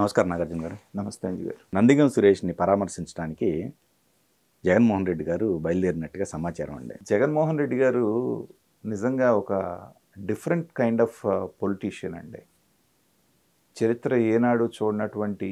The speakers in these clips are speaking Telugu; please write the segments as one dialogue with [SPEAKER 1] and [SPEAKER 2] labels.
[SPEAKER 1] నమస్కారం నాగార్జున గారు నమస్తే అంజు గారు నందిగం సురేష్ని పరామర్శించడానికి జగన్మోహన్ రెడ్డి గారు బయలుదేరినట్టుగా సమాచారం అండి జగన్మోహన్ రెడ్డి గారు నిజంగా ఒక డిఫరెంట్ కైండ్ ఆఫ్ పొలిటీషియన్ అండి చరిత్ర ఏనాడు చూడనటువంటి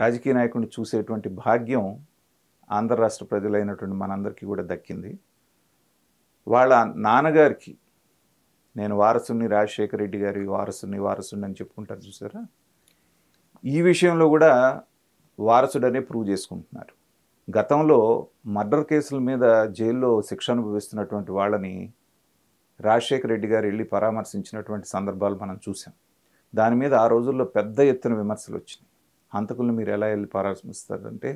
[SPEAKER 1] రాజకీయ నాయకుడిని చూసేటువంటి భాగ్యం ఆంధ్ర రాష్ట్ర ప్రజలైనటువంటి మనందరికీ కూడా దక్కింది వాళ్ళ నాన్నగారికి నేను వారసుని రాజశేఖర రెడ్డి గారి వారసుని వారసుని అని చెప్పుకుంటారు చూసారా ఈ విషయంలో కూడా వారసుడనే ప్రూవ్ చేసుకుంటున్నారు గతంలో మర్డర్ కేసుల మీద జైల్లో శిక్ష అనుభవిస్తున్నటువంటి వాళ్ళని రాజశేఖర రెడ్డి గారు వెళ్ళి పరామర్శించినటువంటి సందర్భాలు మనం చూసాం దాని మీద ఆ రోజుల్లో పెద్ద ఎత్తున విమర్శలు వచ్చినాయి హంతకులను మీరు ఎలా వెళ్ళి పరామర్శిస్తారంటే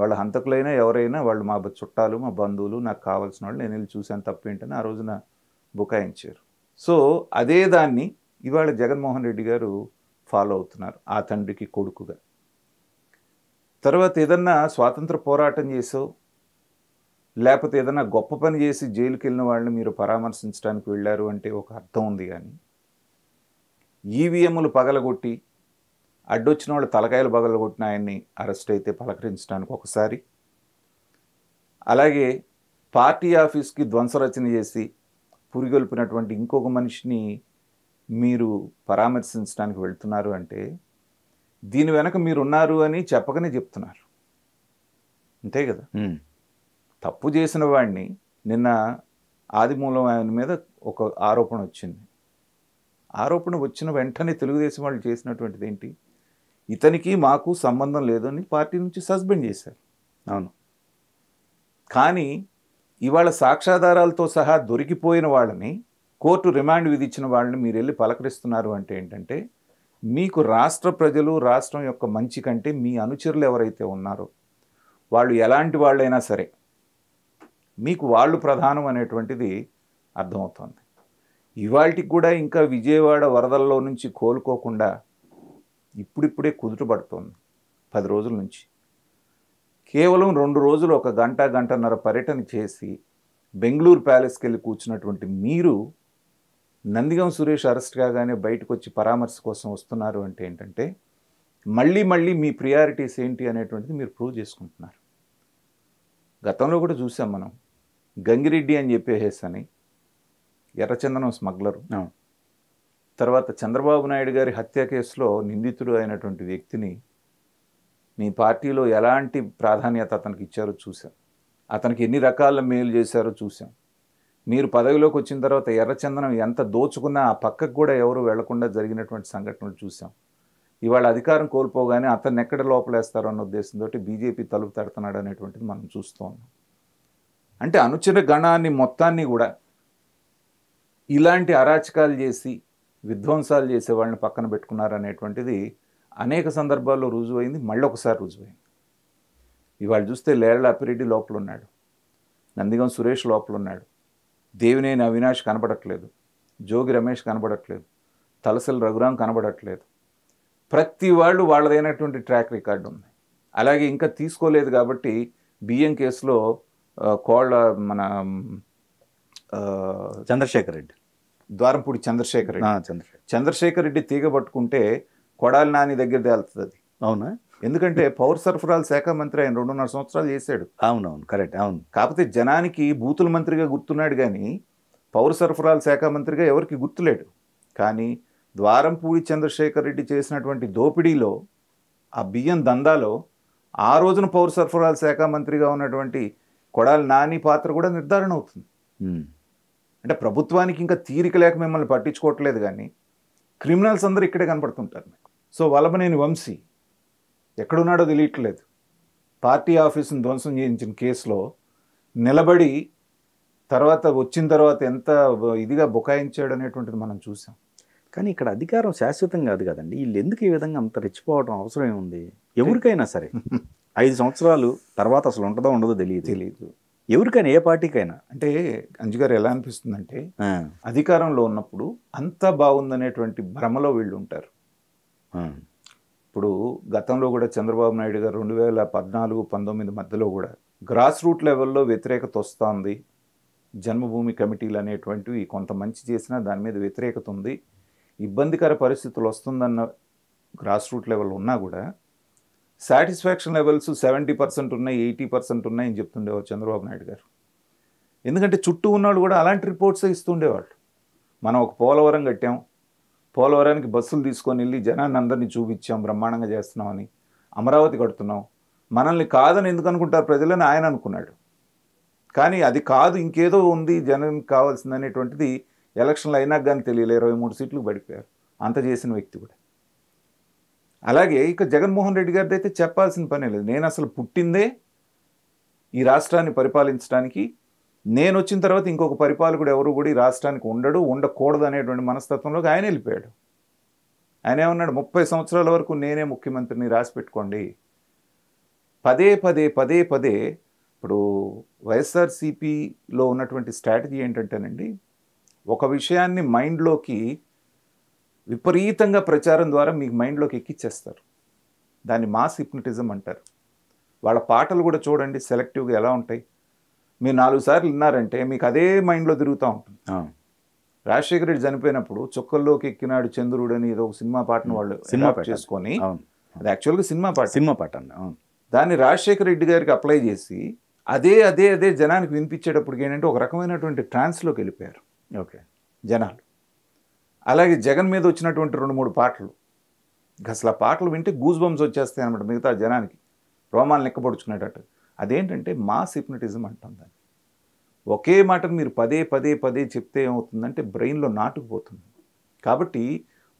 [SPEAKER 1] వాళ్ళ హంతకులైనా ఎవరైనా వాళ్ళు మా చుట్టాలు మా బంధువులు నాకు కావాల్సిన వాళ్ళు నేను వెళ్ళి చూశాను తప్పేంటని ఆ రోజున బుకాయించారు సో అదే దాన్ని ఇవాళ జగన్మోహన్ రెడ్డి గారు ఫాలో అవుతున్నారు ఆ తండ్రికి కొడుకుగా తర్వాత ఏదన్నా స్వాతంత్ర పోరాటం చేసో లేకపోతే ఏదన్నా గొప్ప పని చేసి జైలుకి వెళ్ళిన వాళ్ళని మీరు పరామర్శించడానికి వెళ్ళారు అంటే ఒక అర్థం ఉంది కానీ ఈవీఎంలు పగలగొట్టి అడ్డొచ్చిన వాళ్ళు తలకాయలు పగలగొట్టిన ఆయన్ని అరెస్ట్ అయితే పలకరించడానికి ఒకసారి అలాగే పార్టీ ఆఫీస్కి ధ్వంసరచన చేసి పురిగొల్పినటువంటి ఇంకొక మనిషిని మీరు పరామర్శించడానికి వెళ్తున్నారు అంటే దీని వెనక మీరున్నారు అని చెప్పకనే చెప్తున్నారు అంతే కదా తప్పు చేసిన వాడిని నిన్న ఆదిమూలం ఆయన మీద ఒక ఆరోపణ వచ్చింది ఆరోపణ వచ్చిన వెంటనే తెలుగుదేశం వాళ్ళు చేసినటువంటిది ఏంటి ఇతనికి మాకు సంబంధం లేదని పార్టీ నుంచి సస్పెండ్ చేశారు అవును కానీ ఇవాళ సాక్ష్యాధారాలతో సహా దొరికిపోయిన వాళ్ళని కోర్టు రిమాండ్ విధించిన వాళ్ళని మీరు వెళ్ళి పలకరిస్తున్నారు అంటే ఏంటంటే మీకు రాష్ట్ర ప్రజలు రాష్ట్రం యొక్క మంచి కంటే మీ అనుచరులు ఎవరైతే ఉన్నారో వాళ్ళు ఎలాంటి వాళ్ళైనా సరే మీకు వాళ్ళు ప్రధానం అనేటువంటిది అర్థమవుతోంది ఇవాళకి కూడా ఇంకా విజయవాడ వరదల్లో నుంచి కోలుకోకుండా ఇప్పుడిప్పుడే కుదుటపడుతోంది పది రోజుల నుంచి కేవలం రెండు రోజులు ఒక గంట గంటన్నర పర్యటన చేసి బెంగళూరు ప్యాలెస్కి వెళ్ళి కూర్చున్నటువంటి మీరు నందిగం సురేష్ అరెస్ట్ కాగానే బయటకు వచ్చి పరామర్శ కోసం వస్తున్నారు అంటే ఏంటంటే మళ్ళీ మళ్ళీ మీ ప్రియారిటీస్ ఏంటి అనేటువంటిది మీరు ప్రూవ్ చేసుకుంటున్నారు గతంలో కూడా చూసాం మనం గంగిరెడ్డి అని హెస్ అని ఎర్రచందనం స్మగ్లరు తర్వాత చంద్రబాబు నాయుడు గారి హత్య కేసులో నిందితుడు అయినటువంటి వ్యక్తిని మీ పార్టీలో ఎలాంటి ప్రాధాన్యత అతనికి ఇచ్చారో చూశాం అతనికి ఎన్ని రకాల మేలు చేశారో చూశాం మీరు పదవిలోకి వచ్చిన తర్వాత ఎర్రచందనం ఎంత దోచుకున్నా ఆ పక్కకు కూడా ఎవరు వెళ్లకుండా జరిగినటువంటి సంఘటనలు చూసాం ఇవాళ అధికారం కోల్పోగానే అతన్ని ఎక్కడ లోపలేస్తారో అన్న ఉద్దేశంతో బీజేపీ తలుపు తడుతున్నాడు అనేటువంటిది మనం చూస్తూ అంటే అనుచర గణాన్ని మొత్తాన్ని కూడా ఇలాంటి అరాచకాలు చేసి విధ్వంసాలు చేసే వాళ్ళని పక్కన పెట్టుకున్నారనేటువంటిది అనేక సందర్భాల్లో రుజువైంది రుజువు రుజువైంది ఇవాళ చూస్తే లేళ్ల అప్పిరెడ్డి లోపల ఉన్నాడు నందిగం సురేష్ లోపల ఉన్నాడు దేవినేని అవినాష్ కనబడట్లేదు జోగి రమేష్ కనబడట్లేదు తలసలు రఘురాం కనబడట్లేదు ప్రతి వాళ్ళు వాళ్ళదైనటువంటి ట్రాక్ రికార్డు ఉంది అలాగే ఇంకా తీసుకోలేదు కాబట్టి బియ్యం కేసులో కోళ్ళ మన చంద్రశేఖర్ రెడ్డి ద్వారంపూడి చంద్రశేఖర్ రెడ్డి చంద్రశేఖర్ చంద్రశేఖర్ రెడ్డి తీగబట్టుకుంటే కొడాలి నాని దగ్గర తేలుతుంది అది అవునా ఎందుకంటే పౌర సరఫరాల శాఖ మంత్రి ఆయన రెండున్నర సంవత్సరాలు చేశాడు అవునవును కరెక్ట్ అవును కాకపోతే జనానికి బూతుల మంత్రిగా గుర్తున్నాడు కానీ పౌర సరఫరాల శాఖ మంత్రిగా ఎవరికి గుర్తులేడు కానీ ద్వారంపూడి చంద్రశేఖర్ రెడ్డి చేసినటువంటి దోపిడీలో ఆ బియ్యం దందాలో ఆ రోజున పౌర సరఫరాల శాఖ మంత్రిగా ఉన్నటువంటి కొడాలి నాని పాత్ర కూడా నిర్ధారణ అవుతుంది అంటే ప్రభుత్వానికి ఇంకా తీరిక లేక మిమ్మల్ని పట్టించుకోవట్లేదు కానీ క్రిమినల్స్ అందరూ ఇక్కడే కనపడుతుంటారు సో వలబనేని వంశీ ఎక్కడున్నాడో తెలియట్లేదు పార్టీ ఆఫీసును ధ్వంసం చేయించిన కేసులో నిలబడి తర్వాత వచ్చిన తర్వాత ఎంత ఇదిగా బుకాయించాడు అనేటువంటిది మనం చూసాం కానీ ఇక్కడ అధికారం శాశ్వతం కాదు కదండి వీళ్ళు ఎందుకు ఈ విధంగా అంత రెచ్చిపోవడం అవసరం ఉంది ఎవరికైనా సరే ఐదు సంవత్సరాలు తర్వాత అసలు ఉంటుందో ఉండదో తెలియదు తెలియదు ఎవరికైనా ఏ పార్టీకైనా అంటే అంజుగారు ఎలా అనిపిస్తుందంటే అధికారంలో ఉన్నప్పుడు అంతా బాగుందనేటువంటి భ్రమలో వీళ్ళు ఉంటారు ఇప్పుడు గతంలో కూడా చంద్రబాబు నాయుడు గారు రెండు వేల పద్నాలుగు పంతొమ్మిది మధ్యలో కూడా గ్రాస్ రూట్ లెవెల్లో వ్యతిరేకత వస్తుంది జన్మభూమి కమిటీలు అనేటువంటివి కొంత మంచి చేసినా దాని మీద వ్యతిరేకత ఉంది ఇబ్బందికర పరిస్థితులు వస్తుందన్న గ్రాస్ రూట్ లెవెల్ ఉన్నా కూడా సాటిస్ఫాక్షన్ లెవెల్స్ సెవెంటీ పర్సెంట్ ఉన్నాయి ఎయిటీ పర్సెంట్ ఉన్నాయని చెప్తుండేవారు చంద్రబాబు నాయుడు గారు ఎందుకంటే చుట్టూ ఉన్నవాళ్ళు కూడా అలాంటి రిపోర్ట్సే ఇస్తుండేవాళ్ళు మనం ఒక పోలవరం కట్టాం పోలవరానికి బస్సులు తీసుకొని వెళ్ళి జనాన్ని అందరినీ చూపించాం బ్రహ్మాండంగా చేస్తున్నామని అమరావతి కడుతున్నాం మనల్ని కాదని ఎందుకు అనుకుంటారు ప్రజలని ఆయన అనుకున్నాడు కానీ అది కాదు ఇంకేదో ఉంది జనం కావాల్సింది అనేటువంటిది ఎలక్షన్లు అయినా కానీ తెలియలే ఇరవై మూడు సీట్లు పడిపోయారు అంత చేసిన వ్యక్తి కూడా అలాగే ఇక జగన్మోహన్ రెడ్డి గారిది అయితే చెప్పాల్సిన పనే లేదు నేను అసలు పుట్టిందే ఈ రాష్ట్రాన్ని పరిపాలించడానికి నేను వచ్చిన తర్వాత ఇంకొక పరిపాలకుడు ఎవరు కూడా ఈ రాష్ట్రానికి ఉండడు ఉండకూడదు అనేటువంటి మనస్తత్వంలోకి ఆయన వెళ్ళిపోయాడు ఆయన ఏమన్నాడు ముప్పై సంవత్సరాల వరకు నేనే ముఖ్యమంత్రిని రాసి పెట్టుకోండి పదే పదే పదే పదే ఇప్పుడు వైఎస్ఆర్సీపీలో ఉన్నటువంటి స్ట్రాటజీ ఏంటంటేనండి ఒక విషయాన్ని మైండ్లోకి విపరీతంగా ప్రచారం ద్వారా మీకు మైండ్లోకి ఎక్కిచ్చేస్తారు దాన్ని మాస్ హిప్నటిజం అంటారు వాళ్ళ పాటలు కూడా చూడండి సెలెక్టివ్గా ఎలా ఉంటాయి మీరు నాలుగు సార్లు విన్నారంటే మీకు అదే మైండ్లో తిరుగుతూ ఉంటుంది రాజశేఖర రెడ్డి చనిపోయినప్పుడు చుక్కల్లోకి ఎక్కినాడు చంద్రుడు అని ఏదో ఒక సినిమా పాటను వాళ్ళు సినిమా చేసుకొని అది యాక్చువల్గా సినిమా పాట సినిమా పాట అన్న దాన్ని రాజశేఖర రెడ్డి గారికి అప్లై చేసి అదే అదే అదే జనానికి వినిపించేటప్పటికి ఏంటంటే ఒక రకమైనటువంటి ట్రాన్స్లోకి వెళ్ళిపోయారు ఓకే జనాలు అలాగే జగన్ మీద వచ్చినటువంటి రెండు మూడు పాటలు అసలు ఆ పాటలు వింటే గూజ్ బంప్స్ వచ్చేస్తాయి అనమాట మిగతా జనానికి రోమాలు లెక్కపడుచుకునేటట్టు అదేంటంటే మాస్ హిప్నటిజం అంటాం దాన్ని ఒకే మాటను మీరు పదే పదే పదే చెప్తే ఏమవుతుందంటే బ్రెయిన్లో నాటుకుపోతుంది కాబట్టి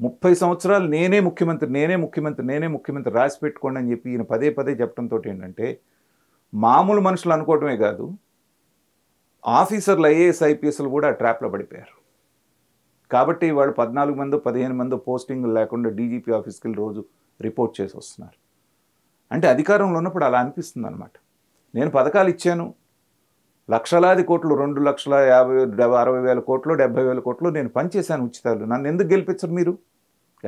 [SPEAKER 1] ముప్పై సంవత్సరాలు నేనే ముఖ్యమంత్రి నేనే ముఖ్యమంత్రి నేనే ముఖ్యమంత్రి రాసి పెట్టుకోండి అని చెప్పి ఈయన పదే పదే చెప్పడంతో ఏంటంటే మామూలు మనుషులు అనుకోవడమే కాదు ఆఫీసర్లు ఐఏఎస్ ఐపీఎస్లు కూడా ట్రాప్లో పడిపోయారు కాబట్టి వాళ్ళు పద్నాలుగు మంది పదిహేను మందో పోస్టింగ్ లేకుండా డీజీపీ ఆఫీస్కి రోజు రిపోర్ట్ చేసి వస్తున్నారు అంటే అధికారంలో ఉన్నప్పుడు అలా అనిపిస్తుంది అనమాట నేను పథకాలు ఇచ్చాను లక్షలాది కోట్లు రెండు లక్షల యాభై అరవై వేల కోట్లు డెబ్బై వేల కోట్లు నేను పనిచేశాను ఉచితాలు నన్ను ఎందుకు గెలిపించరు మీరు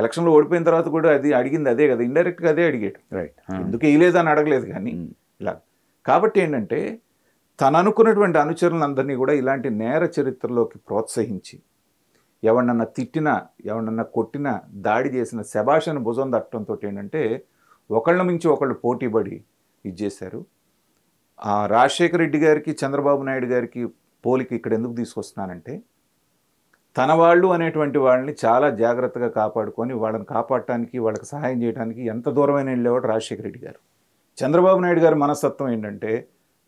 [SPEAKER 1] ఎలక్షన్లో ఓడిపోయిన తర్వాత కూడా అది అడిగింది అదే కదా ఇండైరెక్ట్గా అదే అడిగాడు రైట్ ఎందుకు వేయలేదని అడగలేదు కానీ hmm. ఇలా కాబట్టి ఏంటంటే తను అనుకున్నటువంటి అనుచరులందరినీ కూడా ఇలాంటి నేర చరిత్రలోకి ప్రోత్సహించి ఎవరినన్నా తిట్టినా ఎవరినన్నా కొట్టినా దాడి చేసిన శభాషను భుజం దట్టడంతో ఏంటంటే ఒకళ్ళ మించి ఒకళ్ళు పోటీపడి ఇది చేశారు రాజశేఖర రెడ్డి గారికి చంద్రబాబు నాయుడు గారికి పోలికి ఇక్కడ ఎందుకు తీసుకొస్తున్నానంటే తన వాళ్ళు అనేటువంటి వాళ్ళని చాలా జాగ్రత్తగా కాపాడుకొని వాళ్ళని కాపాడటానికి వాళ్ళకి సహాయం చేయడానికి ఎంత దూరమైన వెళ్ళేవాడు రాజశేఖర రెడ్డి గారు చంద్రబాబు నాయుడు గారి మనస్తత్వం ఏంటంటే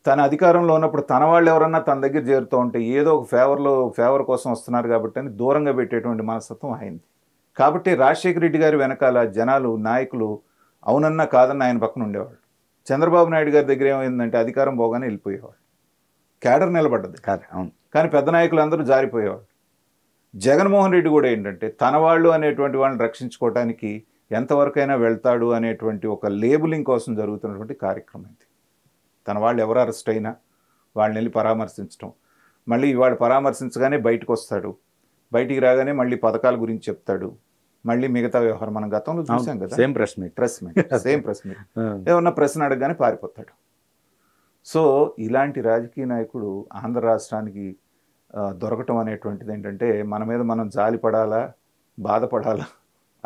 [SPEAKER 1] తన అధికారంలో ఉన్నప్పుడు తన వాళ్ళు ఎవరన్నా తన దగ్గర చేరుతూ ఉంటే ఏదో ఒక ఫేవర్లో ఫేవర్ కోసం వస్తున్నారు కాబట్టి అని దూరంగా పెట్టేటువంటి మనస్తత్వం అయింది కాబట్టి రాజశేఖర రెడ్డి గారి వెనకాల జనాలు నాయకులు అవునన్నా కాదన్న ఆయన పక్కన ఉండేవాళ్ళు చంద్రబాబు నాయుడు గారి దగ్గర ఏమైందంటే అధికారం పోగానే వెళ్ళిపోయేవాడు కేడర్ నిలబడ్డది అవును కానీ పెద్ద నాయకులు అందరూ జారిపోయేవాడు జగన్మోహన్ రెడ్డి కూడా ఏంటంటే తన వాళ్ళు అనేటువంటి వాళ్ళని రక్షించుకోవటానికి ఎంతవరకైనా వెళ్తాడు అనేటువంటి ఒక లేబులింగ్ కోసం జరుగుతున్నటువంటి కార్యక్రమం ఇది తన వాళ్ళు ఎవరు అరెస్ట్ అయినా వాళ్ళని వెళ్ళి పరామర్శించడం మళ్ళీ వాళ్ళు పరామర్శించగానే బయటకు వస్తాడు బయటికి రాగానే మళ్ళీ పథకాల గురించి చెప్తాడు మళ్ళీ మిగతా వ్యవహారం మనం గతంలో చూసాం కదా same press meet press meet same press meet ఏమన్నా ప్రశ్న అడగగానే పారిపోతాడు సో ఇలాంటి రాజకీయ నాయకుడు ఆంధ్ర రాష్ట్రానికి దొరకటం అనేటువంటిది ఏంటంటే మన మీద మనం జాలి పడాలా బాధపడాలా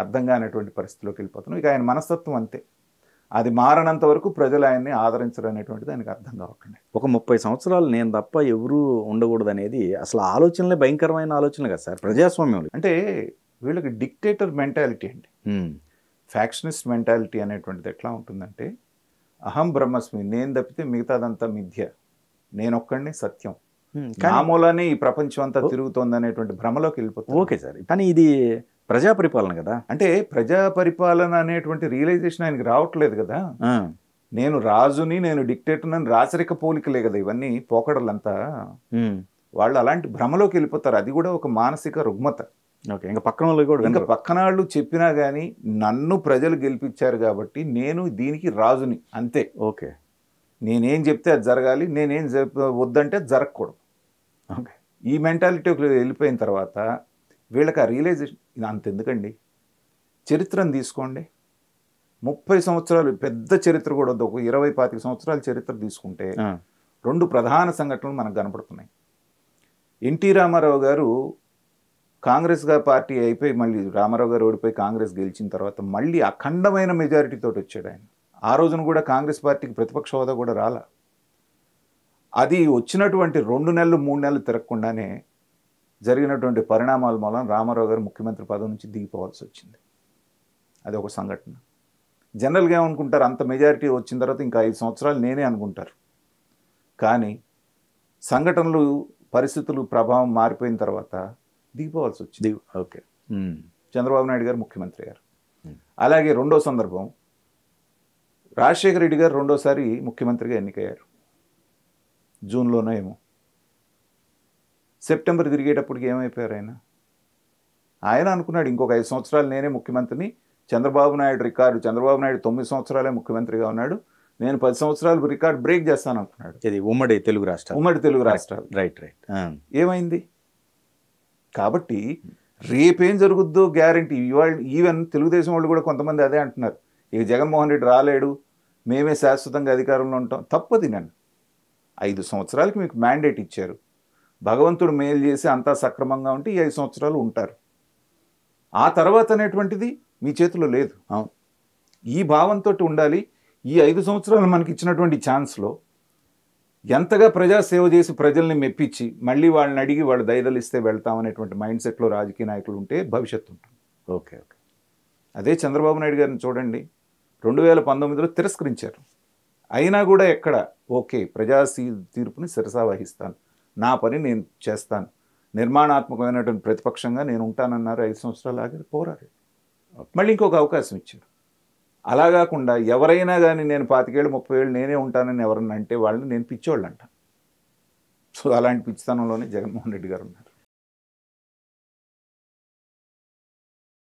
[SPEAKER 1] అర్థం కానటువంటి పరిస్థితిలోకి వెళ్ళిపోతున్నాం ఇక ఆయన మనస్తత్వం అంతే అది మారనంత వరకు ప్రజలు ఆయన్ని ఆదరించరు అనేటువంటిది ఆయనకు అర్థం కావట్లేదు ఒక ముప్పై సంవత్సరాలు నేను తప్ప ఎవరూ ఉండకూడదు అనేది అసలు ఆలోచనలే భయంకరమైన ఆలోచనలు కదా సార్ ప్రజాస్వామ్యం అంటే వీళ్ళకి డిక్టేటర్ మెంటాలిటీ అండి ఫ్యాక్షనిస్ట్ మెంటాలిటీ అనేటువంటిది ఎట్లా ఉంటుందంటే అహం బ్రహ్మస్మి నేను తప్పితే మిగతాదంతా మిథ్య నేనొక్కడిని సత్యం మూలనే ఈ ప్రపంచం అంతా తిరుగుతోంది అనేటువంటి భ్రమలోకి వెళ్ళిపోతుంది ఓకే సార్ కానీ ఇది ప్రజా పరిపాలన కదా అంటే ప్రజా పరిపాలన అనేటువంటి రియలైజేషన్ ఆయనకి రావట్లేదు కదా నేను రాజుని నేను అని రాచరిక పోలికలే కదా ఇవన్నీ పోకడలంతా వాళ్ళు అలాంటి భ్రమలోకి వెళ్ళిపోతారు అది కూడా ఒక మానసిక రుగ్మత ఓకే ఇంకా పక్కన వాళ్ళు కూడా ఇంకా పక్కన వాళ్ళు చెప్పినా కానీ నన్ను ప్రజలు గెలిపించారు కాబట్టి నేను దీనికి రాజుని అంతే ఓకే నేనేం చెప్తే అది జరగాలి నేనేం వద్దంటే జరగకూడదు ఓకే ఈ మెంటాలిటీ వెళ్ళిపోయిన తర్వాత వీళ్ళకి ఆ రియలైజేషన్ అంత ఎందుకండి చరిత్రను తీసుకోండి ముప్పై సంవత్సరాలు పెద్ద చరిత్ర కూడా ఒక ఇరవై పాతిక సంవత్సరాల చరిత్ర తీసుకుంటే రెండు ప్రధాన సంఘటనలు మనకు కనపడుతున్నాయి ఎన్టీ రామారావు గారు కాంగ్రెస్గా పార్టీ అయిపోయి మళ్ళీ రామారావు గారు ఓడిపోయి కాంగ్రెస్ గెలిచిన తర్వాత మళ్ళీ అఖండమైన మెజారిటీతో వచ్చాడు ఆయన ఆ రోజున కూడా కాంగ్రెస్ పార్టీకి ప్రతిపక్ష హోదా కూడా రాల అది వచ్చినటువంటి రెండు నెలలు మూడు నెలలు తిరగకుండానే జరిగినటువంటి పరిణామాల మూలం రామారావు గారు ముఖ్యమంత్రి పదవి నుంచి దిగిపోవాల్సి వచ్చింది అది ఒక సంఘటన జనరల్గా ఏమనుకుంటారు అంత మెజారిటీ వచ్చిన తర్వాత ఇంకా ఐదు సంవత్సరాలు నేనే అనుకుంటారు కానీ సంఘటనలు పరిస్థితులు ప్రభావం మారిపోయిన తర్వాత దిగిపోవాల్సి వచ్చింది దిగు ఓకే చంద్రబాబు నాయుడు గారు ముఖ్యమంత్రి గారు అలాగే రెండో సందర్భం రాజశేఖర రెడ్డి గారు రెండోసారి ముఖ్యమంత్రిగా ఎన్నికయ్యారు జూన్లోనో ఏమో సెప్టెంబర్ తిరిగేటప్పటికి ఏమైపోయారు ఆయన ఆయన అనుకున్నాడు ఇంకొక ఐదు సంవత్సరాలు నేనే ముఖ్యమంత్రిని చంద్రబాబు నాయుడు రికార్డు చంద్రబాబు నాయుడు తొమ్మిది సంవత్సరాలే ముఖ్యమంత్రిగా ఉన్నాడు నేను పది సంవత్సరాలు రికార్డు బ్రేక్ చేస్తాను అనుకున్నాడు ఇది ఉమ్మడి తెలుగు రాష్ట్రాలు ఉమ్మడి తెలుగు రాష్ట్రాలు రైట్ రైట్ ఏమైంది కాబట్టి రేపేం జరుగుద్దో గ్యారంటీ ఇవాళ ఈవెన్ తెలుగుదేశం వాళ్ళు కూడా కొంతమంది అదే అంటున్నారు ఇక జగన్మోహన్ రెడ్డి రాలేడు మేమే శాశ్వతంగా అధికారంలో ఉంటాం తప్పది నన్ను ఐదు సంవత్సరాలకి మీకు మ్యాండేట్ ఇచ్చారు భగవంతుడు మేలు చేసి అంతా సక్రమంగా ఉంటే ఈ ఐదు సంవత్సరాలు ఉంటారు ఆ తర్వాత అనేటువంటిది మీ చేతిలో లేదు ఈ భావంతో ఉండాలి ఈ ఐదు సంవత్సరాలు మనకి ఇచ్చినటువంటి ఛాన్స్లో ఎంతగా ప్రజాసేవ చేసి ప్రజల్ని మెప్పించి మళ్ళీ వాళ్ళని అడిగి వాళ్ళు దయదలిస్తే వెళ్తామనేటువంటి మైండ్ సెట్లో రాజకీయ నాయకులు ఉంటే భవిష్యత్తు ఉంటుంది ఓకే ఓకే అదే చంద్రబాబు నాయుడు గారిని చూడండి రెండు వేల పంతొమ్మిదిలో తిరస్కరించారు అయినా కూడా ఎక్కడ ఓకే ప్రజాసీ తీర్పుని శిరసావహిస్తాను నా పని నేను చేస్తాను నిర్మాణాత్మకమైనటువంటి ప్రతిపక్షంగా నేను ఉంటానన్నారు ఐదు సంవత్సరాలు ఆగి పోరాడు మళ్ళీ ఇంకొక అవకాశం ఇచ్చారు అలా కాకుండా ఎవరైనా కానీ నేను పాతికేళ్ళు ముప్పై ఏళ్ళు నేనే ఉంటానని ఎవరన్నా అంటే వాళ్ళని నేను పిచ్చోళ్ళు అంటాను సో అలాంటి పిచ్చితనంలోనే జగన్మోహన్ రెడ్డి గారు ఉన్నారు